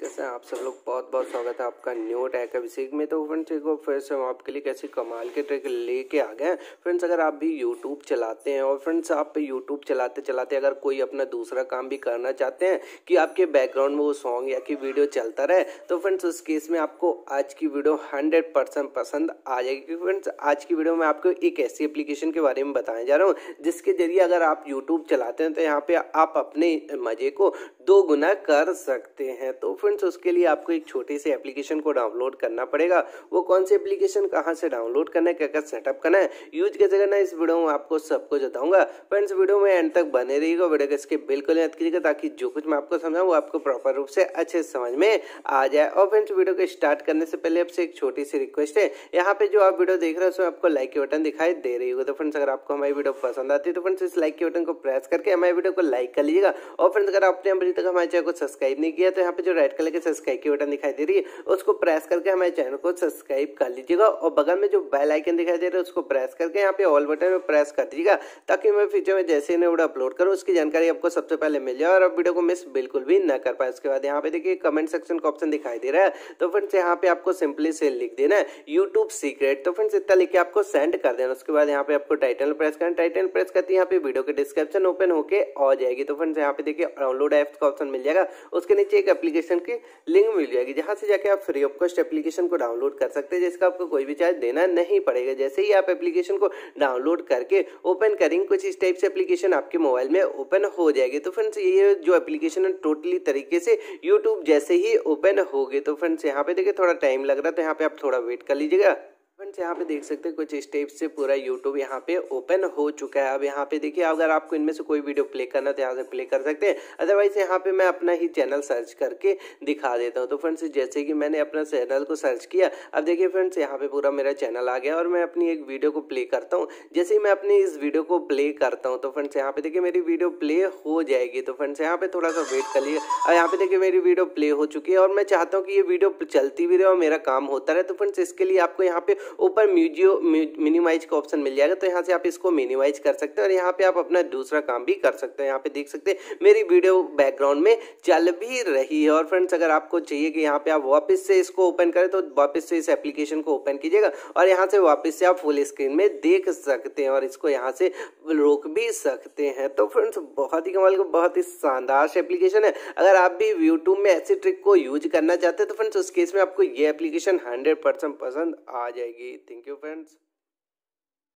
कैसे आप सब लोग बहुत बहुत स्वागत है आपका न्यू टैक अभिषेक में तो फ्रेंड्स एक बार फिर से हम आपके लिए कैसे कमाल के ट्रिक लेके आ गए हैं फ्रेंड्स अगर आप भी यूट्यूब चलाते हैं और फ्रेंड्स आप यूट्यूब चलाते चलाते अगर कोई अपना दूसरा काम भी करना चाहते हैं कि आपके बैकग्राउंड में वो सॉन्ग या कि वीडियो चलता रहे तो फ्रेंड्स उस केस में आपको आज की वीडियो हंड्रेड परसेंट पसंद आ जाएगी क्योंकि फ्रेंड्स आज की वीडियो में आपको एक ऐसी एप्लीकेशन के बारे में बताने जा रहा हूँ जिसके जरिए अगर आप यूट्यूब चलाते हैं तो यहाँ पर आप अपने मज़े को दो गुना कर सकते हैं तो फ्रेंड्स उसके लिए आपको एक छोटी सी एप्लीकेशन को डाउनलोड करना पड़ेगा वो कौन सी एप्लीकेशन कहाँ से डाउनलोड करना है क्या क्या सेटअप करना है यूज कैसे करना है इस वीडियो में आपको सब कुछ बताऊंगा फ्रेंड्स वीडियो में एंड तक बने रहिएगा वीडियो इसके बिल्कुल याद कीजिएगा ताकि जो कुछ मैं आपको समझाऊँ वो आपको प्रॉपर रूप से अच्छे समझ में आ जाए और फ्रेंड्स वीडियो को स्टार्ट करने से पहले आपसे एक छोटी सी रिक्वेस्ट है यहाँ पे जो आप वीडियो देख रहे हो उसमें आपको लाइक के बटन दिखाई दे रही होगा तो फ्रेंड्स अगर आपको हमारी वीडियो पसंद आती है तो फ्रेंड्स इस लाइक के बटन को प्रेस करके हमारी वीडियो को लाइक कर लीजिएगा और फ्रेंड्स अगर आपने हमारी तक हमारे चैनल को सब्सक्राइब नहीं किया तो यहाँ पे जो रेड कलर के सब्सक्राइब की बटन दिखाई दे रही है उसको प्रेस करके हमारे चैनल को सब्सक्राइब कर लीजिएगा और बगल में जो बेल आइकन दिखाई दे रहा है उसको प्रेस करके यहाँ पे ऑल बटन में प्रेस कर दीजिएगा ताकि मैं फ्यूचर में जैसे ही वीडियो अपलोड करूँ उसकी जानकारी आपको सबसे पहले मिल जाए और आप वीडियो को मिस बिल्कुल भी न कर पाए उसके बाद यहाँ पे देखिए कमेंट सेक्शन का ऑप्शन दिखाई दे रहा है तो फ्रेंड्स यहाँ पे आपको सिंपली से लिख देना है यूट्यूब सीक्रेट तो फ्रेंड्स इतना लिख के आपको सेंड कर देना उसके बाद यहाँ पे आपको टाइटल प्रेस करना टाइटल प्रेस करते यहाँ पे वीडियो के डिस्क्रिप्शन ओपन होकर आ जाएगी तो फ्रेंड्स यहाँ पे देखिए डाउनलोड ऐप का ऑप्शन मिल जाएगा उसके नीचे एक एप्लीकेशन की लिंक मिल जाएगी जहाँ से जाके आप फ्री ऑफ कॉस्ट एप्लीकेशन को डाउनलोड कर सकते हैं जिसका आपको कोई भी चार्ज देना नहीं पड़ेगा जैसे ही आप एप्लीकेशन को डाउनलोड करके ओपन करेंगे कुछ इस टाइप से एप्लीकेशन आपके मोबाइल में ओपन हो जाएगी तो फ्रेंड्स ये जो एप्लीकेशन है टोटली तरीके से यूट्यूब जैसे ही ओपन होगी तो फ्रेंड्स यहाँ पे देखिए थोड़ा टाइम लग रहा है तो यहाँ पे आप थोड़ा वेट कर लीजिएगा फ्रेंड्स यहाँ पे देख सकते हैं कुछ स्टेप्स से पूरा यूट्यूब यहाँ पे ओपन हो चुका है अब यहाँ पे देखिए अगर आपको इनमें से कोई वीडियो प्ले करना तो यहाँ से प्ले कर सकते हैं अदरवाइज यहाँ पे मैं अपना ही चैनल सर्च करके दिखा देता हूँ तो फ्रेंड्स जैसे कि मैंने अपना चैनल को सर्च किया अब देखिए फ्रेंड्स यहाँ पे पूरा मेरा चैनल आ गया और मैं अपनी एक वीडियो को प्ले करता हूँ जैसे ही मैं अपनी इस वीडियो को प्ले करता हूँ तो फ्रेंड्स यहाँ पे देखिए मेरी वीडियो प्ले हो जाएगी तो फ्रेंड्स यहाँ पे थोड़ा सा वेट लिए और यहाँ पे देखिए मेरी वीडियो प्ले हो चुकी है और मैं चाहता हूँ कि ये वीडियो चलती भी रहे और मेरा काम होता रहे तो फ्रेंड्स इसके लिए आपको यहाँ पे ऊपर म्यूजियो मिनिमाइज का ऑप्शन मिल जाएगा तो यहाँ से आप इसको मिनिमाइज कर सकते हैं और यहाँ पे आप अपना दूसरा काम भी कर सकते हैं यहाँ पे देख सकते हैं मेरी वीडियो बैकग्राउंड में चल भी रही है और फ्रेंड्स अगर आपको चाहिए कि यहाँ पे आप वापस से इसको ओपन करें तो वापस से इस एप्लीकेशन को ओपन कीजिएगा और यहाँ से वापस से आप फुल स्क्रीन में देख सकते हैं और इसको यहाँ से रोक भी सकते हैं तो फ्रेंड्स बहुत ही कमाल बहुत ही शानदार एप्लीकेशन है अगर आप भी यूट्यूब में ऐसी ट्रिक को यूज करना चाहते हैं तो फ्रेंड्स उस केस में आपको ये एप्लीकेशन हंड्रेड पसंद आ जाएगी Thank you, friends.